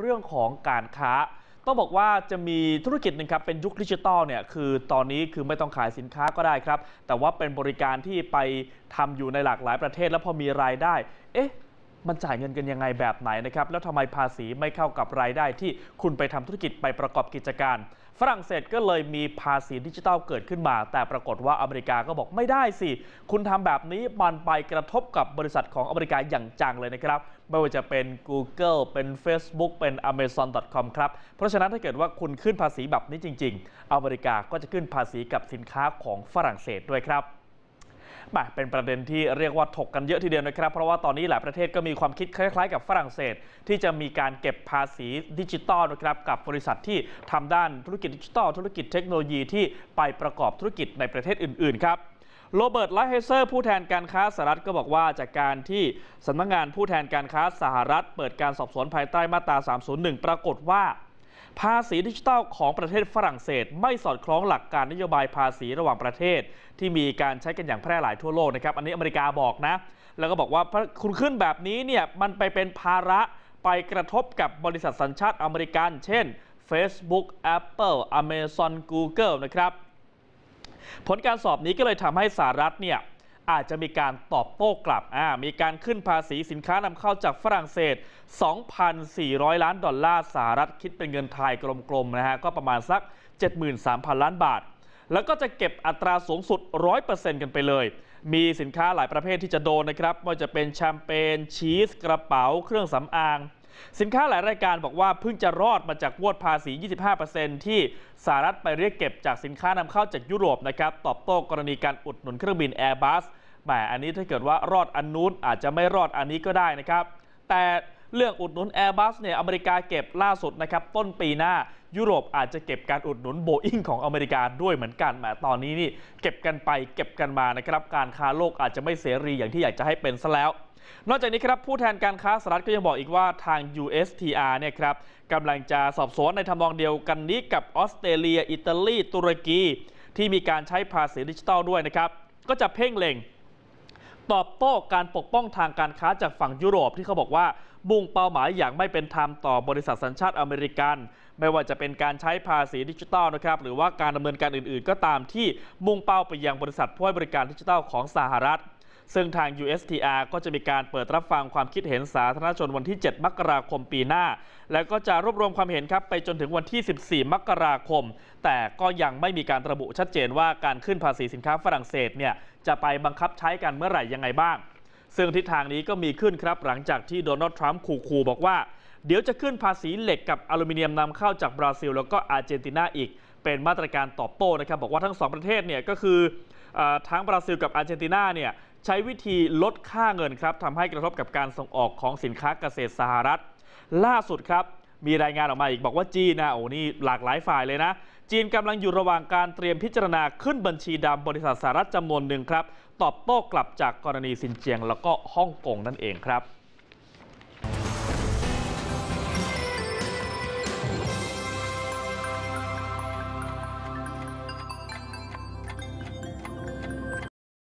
เรื่องของการค้า ต้องบอกว่าจะมีธุรกิจหนึ่งครับเป็นยุคดิจิตอลเนี่ยคือตอนนี้คือไม่ต้องขายสินค้าก็ได้ครับ แต่ว่าเป็นบริการที่ไปทำอยู่ในหลากหลายประเทศ แล้วพอมีรายได้ เอ๊ะ มันจ่ายเงินกันยังไงแบบไหนนะครับ แล้วทำไมภาษีไม่เข้ากับรายได้ที่คุณไปทำธุรกิจไปประกอบกิจการฝรั่งเศสก็เลยมีภาษีดิจิทัลเกิดขึ้นมา แต่ปรากฏว่าอเมริกาก็บอกไม่ได้สิ คุณทำแบบนี้มันไปกระทบกับบริษัทของอเมริกาอย่างจังเลยนะครับ ไม่ว่าจะเป็น Google เป็น Facebook เป็น Amazon.com ครับ เพราะฉะนั้นถ้าเกิดว่าคุณขึ้นภาษีแบบนี้จริง ๆ อเมริกาก็จะขึ้นภาษีกับสินค้าของฝรั่งเศสด้วยครับเป็นประเด็นที่เรียกว่าถกกันเยอะทีเดียวนะครับ เพราะว่าตอนนี้หลายประเทศก็มีความคิดคล้ายๆกับฝรั่งเศส ที่จะมีการเก็บภาษีดิจิตอลนะครับ กับบริษัทที่ทำด้านธุรกิจดิจิตอลธุรกิจเทคโนโลยีที่ไปประกอบธุรกิจในประเทศอื่นๆครับ โรเบิร์ตไลเฮเซอร์ ผู้แทนการค้าสหรัฐก็บอกว่าจากการที่สำนักงงานผู้แทนการค้าสหรัฐ เปิดการสอบสวนภายใต้มาตรา 301 ปรากฏว่าภาษีดิจิทัลของประเทศฝรั่งเศส ไม่สอดคล้องหลักการนโยบายภาษีระหว่างประเทศ ที่มีการใช้กันอย่างแพร่หลายทั่วโลกนะครับ อันนี้อเมริกาบอกนะ แล้วก็บอกว่าคุณขึ้นแบบนี้เนี่ยมันไปเป็นภาระไปกระทบกับบริษัทสัญชาติอเมริกัน เช่น Facebook Apple Amazon Google นะครับ ผลการสอบนี้ก็เลยทำให้สหรัฐเนี่ยอาจจะมีการตอบโต้กลับ มีการขึ้นภาษีสินค้านำเข้าจากฝรั่งเศส 2,400 ล้านดอลลาร์สหรัฐคิดเป็นเงินไทยกลมๆนะฮะ ก็ประมาณสัก 73,000 ล้านบาท แล้วก็จะเก็บอัตราสูงสุด 100%กันไปเลย มีสินค้าหลายประเภทที่จะโดนนะครับไม่ว่าจะเป็นแชมเปญ ชีส กระเป๋าเครื่องสำอาง สินค้าหลายรายการบอกว่า เพิ่งจะรอดมาจากวดภาษี 25%ที่สหรัฐไปเรียกเก็บจากสินค้านำเข้าจากยุโรปนะครับ ตอบโต้กรณีการอุดหนุนเครื่องบิน Airbus แหมอันนี้ถ้าเกิดว่ารอดอันนู้นอาจจะไม่รอดอันนี้ก็ได้นะครับ แต่เรื่องอุดหนุน Airbus เนี่ยอเมริกาเก็บล่าสุดนะครับต้นปีหน้ายุโรปอาจจะเก็บการอุดหนุนโบอิงของอเมริกาด้วยเหมือนกัน แหมตอนนี้นี่เก็บกันไปเก็บกันมานะครับการค้าโลกอาจจะไม่เสรีอย่างที่อยากจะให้เป็นซะแล้ว นอกจากนี้ครับผู้แทนการค้าสหรัฐก็ยังบอกอีกว่าทาง USTR เนี่ยครับกำลังจะสอบสวนในทำนองเดียวกันนี้กับออสเตรเลีย อิตาลี ตุรกี ที่มีการใช้ภาษีดิจิทัลด้วยนะครับ ก็จะเพ่งเล็งตอบโต้การปกป้องทางการค้าจากฝั่งยุโรปที่เขาบอกว่า มุ่งเป้าหมายอย่างไม่เป็นธรรมต่อบริษัทสัญชาติอเมริกัน ไม่ว่าจะเป็นการใช้ภาษีดิจิทัลนะครับหรือว่าการดำเนินการอื่นๆก็ตามที่มุ่งเป้าไปยังบริษัทผู้ให้บริการดิจิทัลของสหรัฐซึ่งทาง USTR ก็จะมีการเปิดรับฟังความคิดเห็นสาธารณชนวันที่ 7 มกราคมปีหน้า แล้วก็จะรวบรวมความเห็นครับไปจนถึงวันที่ 14 มกราคม แต่ก็ยังไม่มีการระบุชัดเจนว่าการขึ้นภาษีสินค้าฝรั่งเศสเนี่ยจะไปบังคับใช้กันเมื่อไหร่ยังไงบ้าง ซึ่งทิศทางนี้ก็มีขึ้นครับหลังจากที่โดนัลด์ทรัมป์ขู่ๆบอกว่าเดี๋ยวจะขึ้นภาษีเหล็กกับอลูมิเนียมนำเข้าจากบราซิล แล้วก็อาร์เจนตินาอีกเป็นมาตรการตอบโต้นะครับบอกว่าทั้ง 2 ประเทศเนี่ยก็คืออทั้งบราซิลกับอาร์เจนตินาเนี่ยใช้วิธีลดค่าเงินครับทำให้กระทบกับการส่งออกของสินค้าเกษตรสหรัฐ ล่าสุดครับ มีรายงานออกมาอีกบอกว่า จีนนะโอ้นี่หลากหลายฝ่ายเลยนะ จีนกำลังอยู่ระหว่างการเตรียมพิจารณาขึ้นบัญชีดำบริษัทสหรัฐจำนวนหนึ่งครับตอบโต้กลับจากกรณีสินเจียง แล้วก็ฮ่องกงนั่นเองครับ